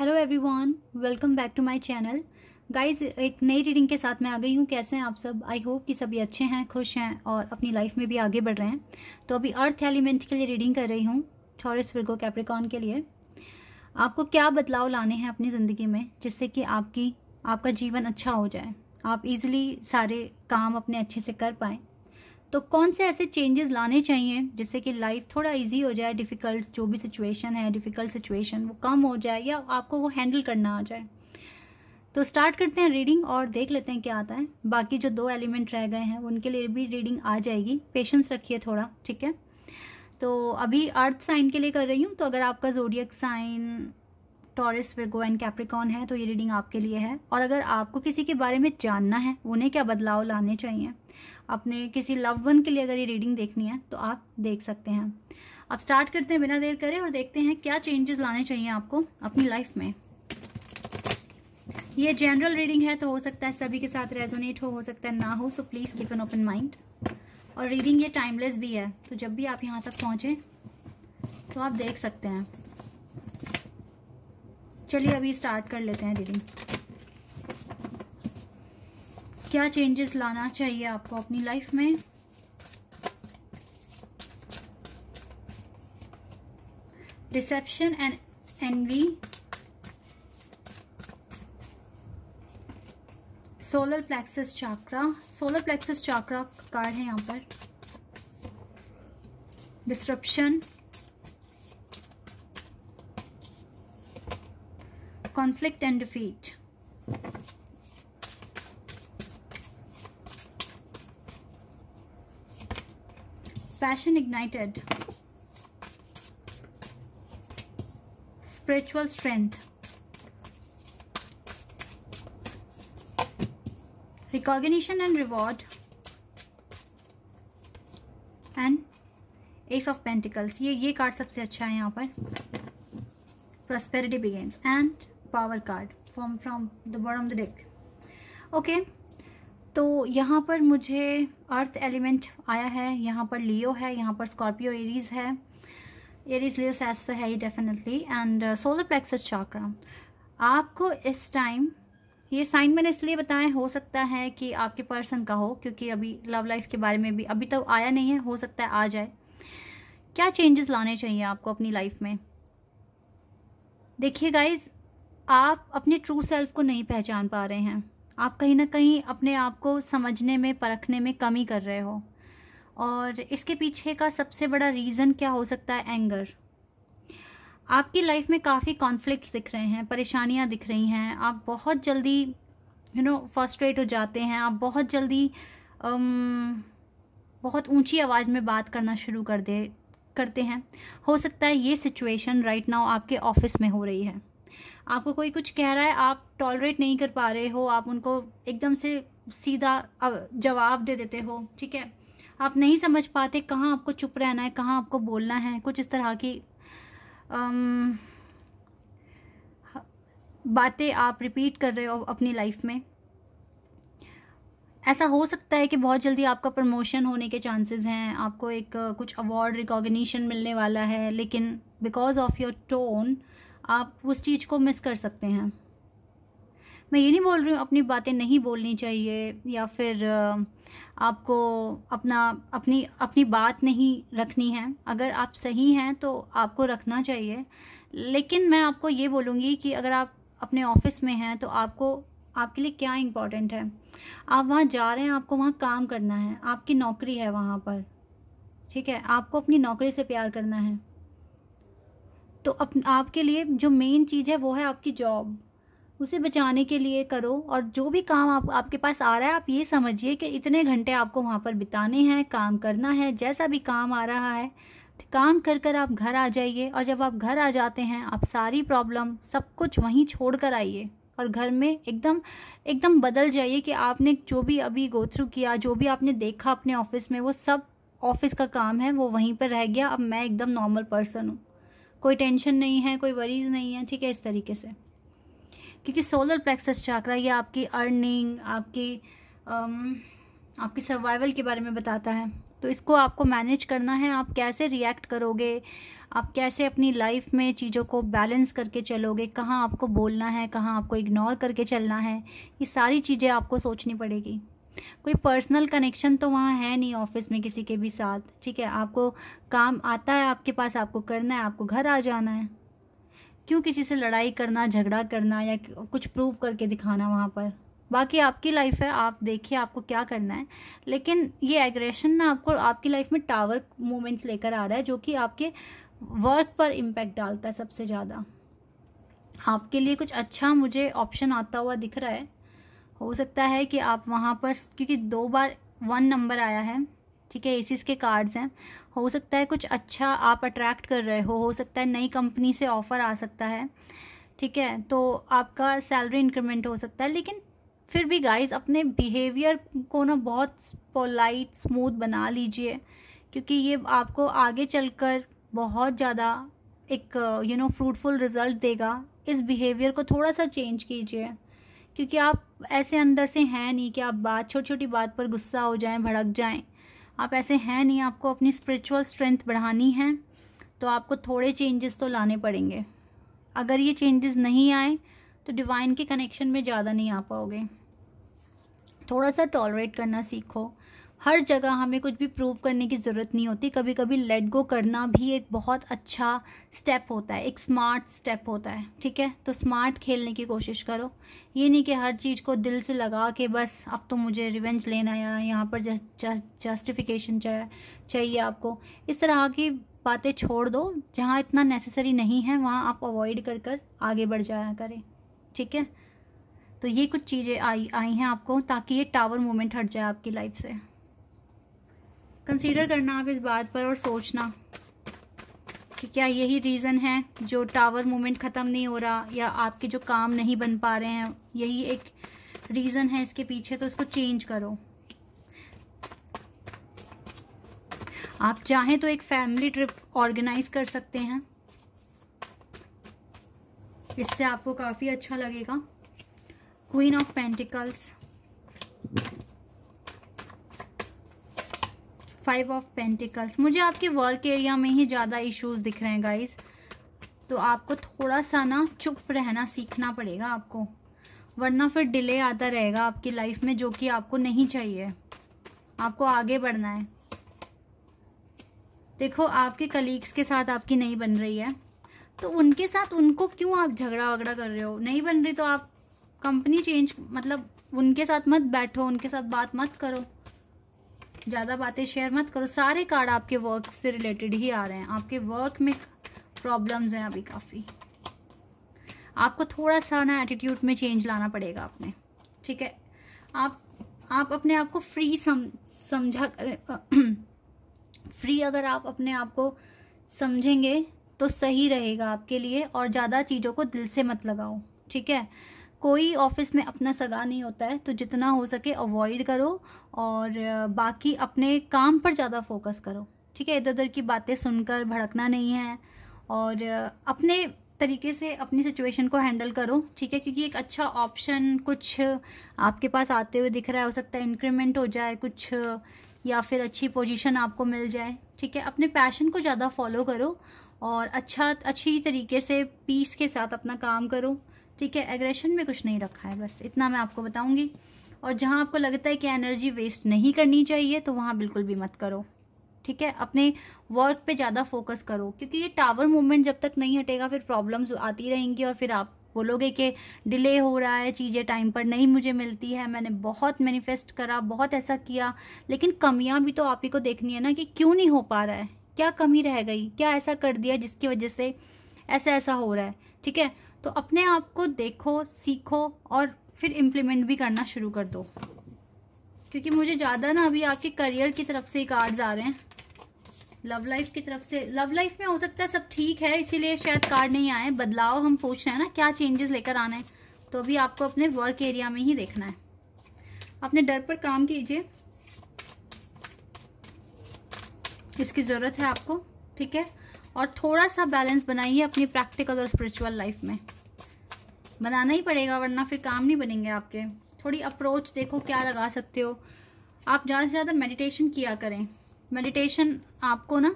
Hello everyone welcome back to my channel guys एक नई reading के साथ मैं आ गई हूँ कैसे हैं आप सब आई होप कि सभी अच्छे हैं खुश हैं और अपनी लाइफ में भी आगे बढ़ रहे हैं तो अभी अर्थ एलिमेंट के लिए रीडिंग कर रही हूँ थॉरस वर्गो कैप्रिकॉन के लिए आपको क्या बदलाव लाने हैं अपनी ज़िंदगी में जिससे कि आपकी आपका जीवन अच्छा हो जाए आप इजिली सारे काम अपने अच्छे से कर पाएँ तो कौन से ऐसे चेंजेस लाने चाहिए जिससे कि लाइफ थोड़ा इजी हो जाए डिफ़िकल्ट जो भी सिचुएशन है डिफ़िकल्ट सिचुएशन वो कम हो जाए या आपको वो हैंडल करना आ जाए तो स्टार्ट करते हैं रीडिंग और देख लेते हैं क्या आता है बाकी जो दो एलिमेंट रह गए हैं उनके लिए भी रीडिंग आ जाएगी पेशेंस रखिए थोड़ा ठीक है तो अभी अर्थ साइन के लिए कर रही हूँ तो अगर आपका zodiac sign Taurus Virgo and Capricorn है तो ये रीडिंग आपके लिए है और अगर आपको किसी के बारे में जानना है उन्हें क्या बदलाव लाने चाहिए अपने किसी लव वन के लिए अगर ये रीडिंग देखनी है तो आप देख सकते हैं अब स्टार्ट करते हैं बिना देर करें और देखते हैं क्या चेंजेस लाने चाहिए आपको अपनी लाइफ में ये जनरल रीडिंग है तो हो सकता है सभी के साथ रेजोनेट हो हो सकता है ना हो so please keep an open mind और रीडिंग ये टाइमलेस भी है तो जब भी आप यहाँ तक पहुँचें तो आप देख सकते हैं चलिए अभी स्टार्ट कर लेते हैं रीडिंग क्या चेंजेस लाना चाहिए आपको अपनी लाइफ में deception and envy solar plexus chakra solar plexus chakra card है यहाँ पर disruption conflict and defeat. Passion ignited. Spiritual strength. Recognition and reward. And ace of pentacles ये ये कार्ड सबसे अच्छा है यहाँ पर prosperity begins and power card from from the bottom the deck okay तो यहाँ पर मुझे अर्थ एलिमेंट आया है यहाँ पर लियो है यहाँ पर स्कॉर्पियो एरीज है एरीज लियो सैस तो है ही definitely and solar plexus chakra आपको इस टाइम ये साइन मैंने इसलिए बताया हो सकता है कि आपके पर्सन का हो क्योंकि अभी लव लाइफ के बारे में भी अभी तो आया नहीं है हो सकता है आ जाए क्या चेंजेस लाने चाहिए आपको अपनी लाइफ में देखिए गाइज आप अपने ट्रू सेल्फ को नहीं पहचान पा रहे हैं आप कहीं ना कहीं अपने आप को समझने में परखने में कमी कर रहे हो और इसके पीछे का सबसे बड़ा रीज़न क्या हो सकता है एंगर आपकी लाइफ में काफ़ी कॉन्फ्लिक्ट्स दिख रहे हैं परेशानियां दिख रही हैं आप बहुत जल्दी यू नो फर्स्ट्रेट हो जाते हैं आप बहुत जल्दी अम, बहुत ऊंची आवाज़ में बात करना शुरू कर दे करते हैं हो सकता है ये सिचुएशन राइट नाउ आपके ऑफिस में हो रही है आपको कोई कुछ कह रहा है आप टॉलरेट नहीं कर पा रहे हो आप उनको एकदम से सीधा जवाब दे देते हो ठीक है आप नहीं समझ पाते कहाँ आपको चुप रहना है कहाँ आपको बोलना है कुछ इस तरह की बातें आप रिपीट कर रहे हो अपनी लाइफ में ऐसा हो सकता है कि बहुत जल्दी आपका प्रमोशन होने के चांसेस हैं आपको एक कुछ अवार्ड रिकॉग्निशन मिलने वाला है लेकिन बिकॉज ऑफ योर टोन आप उस चीज़ को मिस कर सकते हैं मैं ये नहीं बोल रही हूँ अपनी बातें नहीं बोलनी चाहिए या फिर आपको अपना अपनी अपनी बात नहीं रखनी है अगर आप सही हैं तो आपको रखना चाहिए लेकिन मैं आपको ये बोलूँगी कि अगर आप अपने ऑफिस में हैं तो आपको आपके लिए क्या इम्पोर्टेंट है आप वहाँ जा रहे हैं आपको वहाँ काम करना है आपकी नौकरी है वहाँ पर ठीक है आपको अपनी नौकरी से प्यार करना है तो अप आपके लिए जो मेन चीज़ है वो है आपकी जॉब उसे बचाने के लिए करो और जो भी काम आप आपके पास आ रहा है आप ये समझिए कि इतने घंटे आपको वहाँ पर बिताने हैं काम करना है जैसा भी काम आ रहा है काम कर कर आप घर आ जाइए और जब आप घर आ जाते हैं आप सारी प्रॉब्लम सब कुछ वहीं छोड़ कर आइए और घर में एकदम एकदम बदल जाइए कि आपने जो भी अभी गो थ्रू किया जो भी आपने देखा अपने ऑफिस में वो सब ऑफिस का काम है वो वहीं पर रह गया अब मैं एकदम नॉर्मल पर्सन हूँ कोई टेंशन नहीं है कोई वरीज नहीं है ठीक है इस तरीके से क्योंकि सोलर प्लेक्सस चाक्रा ये आपकी अर्निंग आपकी आम, um, आपकी सर्वाइवल के बारे में बताता है तो इसको आपको मैनेज करना है आप कैसे रिएक्ट करोगे आप कैसे अपनी लाइफ में चीज़ों को बैलेंस करके चलोगे कहाँ आपको बोलना है कहाँ आपको इग्नोर करके चलना है ये सारी चीज़ें आपको सोचनी पड़ेगी कोई पर्सनल कनेक्शन तो वहाँ है नहीं ऑफिस में किसी के भी साथ ठीक है आपको काम आता है आपके पास आपको करना है आपको घर आ जाना है क्यों किसी से लड़ाई करना झगड़ा करना या कुछ प्रूव करके दिखाना वहाँ पर बाकी आपकी लाइफ है आप देखिए आपको क्या करना है लेकिन ये एग्रेशन ना आपको आपकी लाइफ में टावर मोमेंट्स लेकर आ रहा है जो कि आपके वर्क पर इम्पैक्ट डालता है सबसे ज़्यादा आपके लिए कुछ अच्छा मुझे ऑप्शन आता हुआ दिख रहा है हो सकता है कि आप वहाँ पर क्योंकि दो बार वन नंबर आया है ठीक है एसीस के कार्ड्स हैं हो सकता है कुछ अच्छा आप अट्रैक्ट कर रहे हो हो सकता है नई कंपनी से ऑफ़र आ सकता है ठीक है तो आपका सैलरी इंक्रीमेंट हो सकता है लेकिन फिर भी गाइस अपने बिहेवियर को ना बहुत पोलाइट स्मूथ बना लीजिए क्योंकि ये आपको आगे चलकर बहुत ज़्यादा एक यू नो फ्रूटफुल रिज़ल्ट देगा इस बिहेवियर को थोड़ा सा चेंज कीजिए क्योंकि आप ऐसे अंदर से हैं नहीं कि आप बात छोटी छोटी बात पर गुस्सा हो जाएं भड़क जाएं आप ऐसे हैं नहीं आपको अपनी स्पिरिचुअल स्ट्रेंथ बढ़ानी है तो आपको थोड़े चेंजेस तो लाने पड़ेंगे अगर ये चेंजेस नहीं आए तो डिवाइन के कनेक्शन में ज़्यादा नहीं आ पाओगे थोड़ा सा टॉलरेट करना सीखो हर जगह हमें कुछ भी प्रूव करने की ज़रूरत नहीं होती कभी कभी लेट गो करना भी एक बहुत अच्छा स्टेप होता है एक स्मार्ट स्टेप होता है ठीक है तो स्मार्ट खेलने की कोशिश करो ये नहीं कि हर चीज़ को दिल से लगा के बस अब तो मुझे रिवेंज लेना है यहाँ पर जस्टिफिकेशन चाहिए आपको इस तरह की बातें छोड़ दो जहाँ इतना नेसेसरी नहीं है वहाँ आप अवॉइड कर कर आगे बढ़ जाया करें ठीक है तो ये कुछ चीज़ें आई आई हैं आपको ताकि ये टावर मोमेंट हट जाए आपकी लाइफ से कंसीडर करना आप इस बात पर और सोचना कि क्या यही रीज़न है जो टावर मूवमेंट ख़त्म नहीं हो रहा या आपके जो काम नहीं बन पा रहे हैं यही एक रीज़न है इसके पीछे तो इसको चेंज करो आप चाहें तो एक फैमिली ट्रिप ऑर्गेनाइज कर सकते हैं इससे आपको काफ़ी अच्छा लगेगा queen of pentacles five of pentacles मुझे आपके वर्क एरिया में ही ज़्यादा इश्यूज दिख रहे हैं गाइज तो आपको थोड़ा सा ना चुप रहना सीखना पड़ेगा आपको वरना फिर डिले आता रहेगा आपकी लाइफ में जो कि आपको नहीं चाहिए आपको आगे बढ़ना है देखो आपके कलीग्स के साथ आपकी नहीं बन रही है तो उनके साथ उनको क्यों आप झगड़ा वगड़ा कर रहे हो नहीं बन रही तो आप कंपनी चेंज मतलब उनके साथ मत बैठो उनके साथ बात मत करो ज़्यादा बातें शेयर मत करो सारे कार्ड आपके वर्क से रिलेटेड ही आ रहे हैं आपके वर्क में प्रॉब्लम्स हैं अभी काफ़ी आपको थोड़ा सा ना एटीट्यूड में चेंज लाना पड़ेगा आपने ठीक है आप आप अपने आप को फ्री सम समझा फ्री अगर आप अपने आप को समझेंगे तो सही रहेगा आपके लिए और ज़्यादा चीज़ों को दिल से मत लगाओ ठीक है कोई ऑफिस में अपना सगा नहीं होता है तो जितना हो सके अवॉइड करो और बाकी अपने काम पर ज़्यादा फोकस करो ठीक है इधर उधर की बातें सुनकर भड़कना नहीं है और अपने तरीके से अपनी सिचुएशन को हैंडल करो ठीक है क्योंकि एक अच्छा ऑप्शन कुछ आपके पास आते हुए दिख रहा है हो सकता है इंक्रीमेंट हो जाए कुछ या फिर अच्छी पोजीशन आपको मिल जाए ठीक है अपने पैशन को ज़्यादा फॉलो करो और अच्छा अच्छी तरीके से पीस के साथ अपना काम करो ठीक है एग्रेशन में कुछ नहीं रखा है बस इतना मैं आपको बताऊंगी और जहाँ आपको लगता है कि एनर्जी वेस्ट नहीं करनी चाहिए तो वहाँ बिल्कुल भी मत करो ठीक है अपने वर्क पे ज़्यादा फोकस करो क्योंकि ये टावर मूवमेंट जब तक नहीं हटेगा फिर प्रॉब्लम्स आती रहेंगी और फिर आप बोलोगे कि डिले हो रहा है चीज़ें टाइम पर नहीं मुझे मिलती है मैंने बहुत मैनिफेस्ट करा बहुत ऐसा किया लेकिन कमियां भी तो आप ही को देखनी है ना कि क्यों नहीं हो पा रहा है क्या कमी रह गई क्या ऐसा कर दिया जिसकी वजह से ऐसा ऐसा हो रहा है ठीक है तो अपने आप को देखो सीखो और फिर इम्प्लीमेंट भी करना शुरू कर दो क्योंकि मुझे ज़्यादा ना अभी आपके करियर की तरफ से कार्ड्स आ रहे हैं लव लाइफ की तरफ से लव लाइफ में हो सकता है सब ठीक है इसीलिए शायद कार्ड नहीं आए बदलाव हम पूछ रहे हैं ना क्या चेंजेस लेकर आना है तो अभी आपको अपने वर्क एरिया में ही देखना है अपने डर पर काम कीजिए इसकी ज़रूरत है आपको ठीक है और थोड़ा सा बैलेंस बनाइए अपनी प्रैक्टिकल और स्पिरिचुअल लाइफ में बनाना ही पड़ेगा वरना फिर काम नहीं बनेंगे आपके थोड़ी अप्रोच देखो क्या लगा सकते हो आप ज़्यादा से ज़्यादा मेडिटेशन किया करें मेडिटेशन आपको ना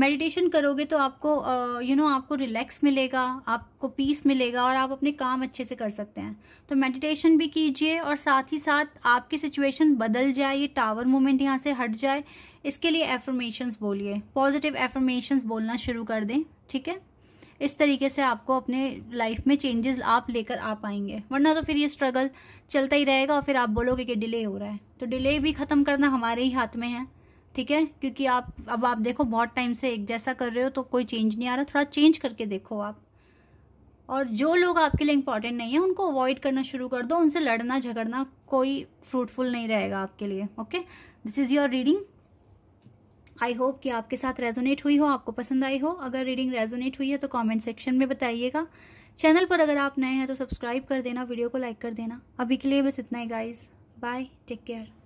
मेडिटेशन करोगे तो आपको you uh, know you know, आपको रिलैक्स मिलेगा आपको पीस मिलेगा और आप अपने काम अच्छे से कर सकते हैं तो मेडिटेशन भी कीजिए और साथ ही साथ आपकी सिचुएशन बदल जाए ये टावर मोमेंट यहाँ से हट जाए इसके लिए एफर्मेशंस बोलिए पॉजिटिव एफर्मेशंस बोलना शुरू कर दें ठीक है इस तरीके से आपको अपने लाइफ में चेंजेस आप लेकर आ पाएंगे वरना तो फिर ये स्ट्रगल चलता ही रहेगा और फिर आप बोलोगे कि डिले हो रहा है तो डिले भी ख़त्म करना हमारे ही हाथ में है ठीक है क्योंकि आप अब आप देखो बहुत टाइम से एक जैसा कर रहे हो तो कोई चेंज नहीं आ रहा थोड़ा चेंज करके देखो आप और जो लोग आपके लिए इंपॉर्टेंट नहीं है उनको अवॉइड करना शुरू कर दो उनसे लड़ना झगड़ना कोई फ्रूटफुल नहीं रहेगा आपके लिए okay this is your reading I hope कि आपके साथ रेजोनेट हुई हो आपको पसंद आई हो अगर रीडिंग रेजोनेट हुई है तो कमेंट सेक्शन में बताइएगा चैनल पर अगर आप नए हैं तो सब्सक्राइब कर देना वीडियो को लाइक कर देना अभी के लिए बस इतना ही गाइज बाय टेक केयर